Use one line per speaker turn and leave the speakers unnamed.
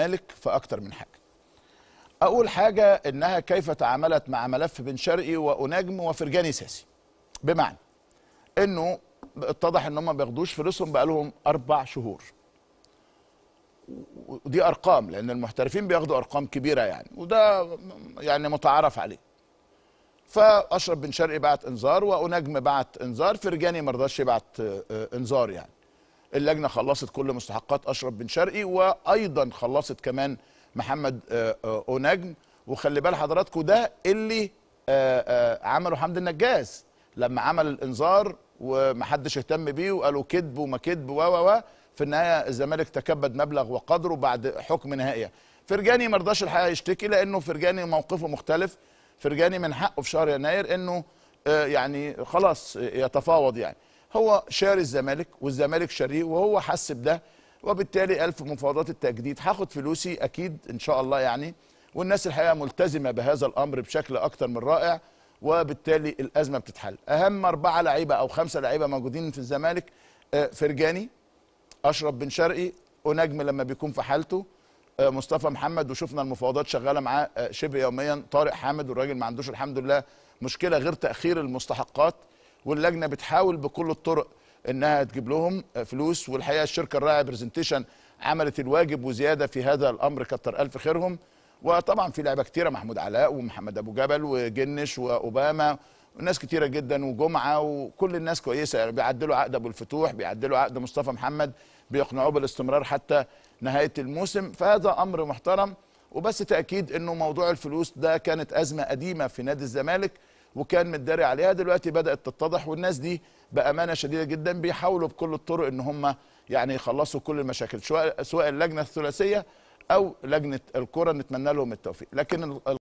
مالك في اكتر من حاجه اول حاجه انها كيف تعاملت مع ملف بن شرقي ونجم وفرجاني ساسي بمعنى انه اتضح ان هم ما بياخدوش فلوسهم بقالهم اربع شهور ودي ارقام لان المحترفين بياخدوا ارقام كبيره يعني وده يعني متعارف عليه فاشرف بن شرقي بعت انذار وانجم بعت انذار فرجاني ما رضاش يبعت انذار يعني اللجنه خلصت كل مستحقات اشرف بن شرقي وايضا خلصت كمان محمد آه، آه، اونجم وخلي بال حضراتكم ده اللي آه، عمله حمد النجاز لما عمل الانذار ومحدش اهتم بيه وقالوا كذب وما كذب و و في النهايه الزمالك تكبد مبلغ وقدره بعد حكم نهائي فرجاني ما رضاش الحقيقه يشتكي لانه فرجاني موقفه مختلف فرجاني من حقه في شهر يناير انه يعني خلاص يتفاوض يعني هو شاري الزمالك والزمالك شاريه وهو حس بده وبالتالي قال في مفاوضات التجديد هاخد فلوسي اكيد ان شاء الله يعني والناس الحقيقه ملتزمه بهذا الامر بشكل اكتر من رائع وبالتالي الازمه بتتحل اهم اربعه لعيبه او خمسه لعيبه موجودين في الزمالك آه، فرجاني اشرف بن شرقي ونجم لما بيكون في حالته آه، مصطفى محمد وشفنا المفاوضات شغاله معاه آه، شبه يوميا طارق حامد والراجل ما عندوش الحمد لله مشكله غير تاخير المستحقات واللجنه بتحاول بكل الطرق انها تجيب لهم فلوس والحقيقه الشركه الرائعه برزنتيشن عملت الواجب وزياده في هذا الامر كتر الف خيرهم وطبعا في لعيبه كتيره محمود علاء ومحمد ابو جبل وجنش واوباما وناس كتيره جدا وجمعه وكل الناس كويسه يعني بيعدلوا عقد ابو الفتوح بيعدلوا عقد مصطفى محمد بيقنعوه بالاستمرار حتى نهايه الموسم فهذا امر محترم وبس تاكيد انه موضوع الفلوس ده كانت ازمه قديمه في نادي الزمالك وكان متداري عليها دلوقتي بدات تتضح والناس دي بامانه شديده جدا بيحاولوا بكل الطرق ان هم يعني يخلصوا كل المشاكل سواء اللجنه الثلاثيه او لجنه الكره نتمنى لهم التوفيق لكن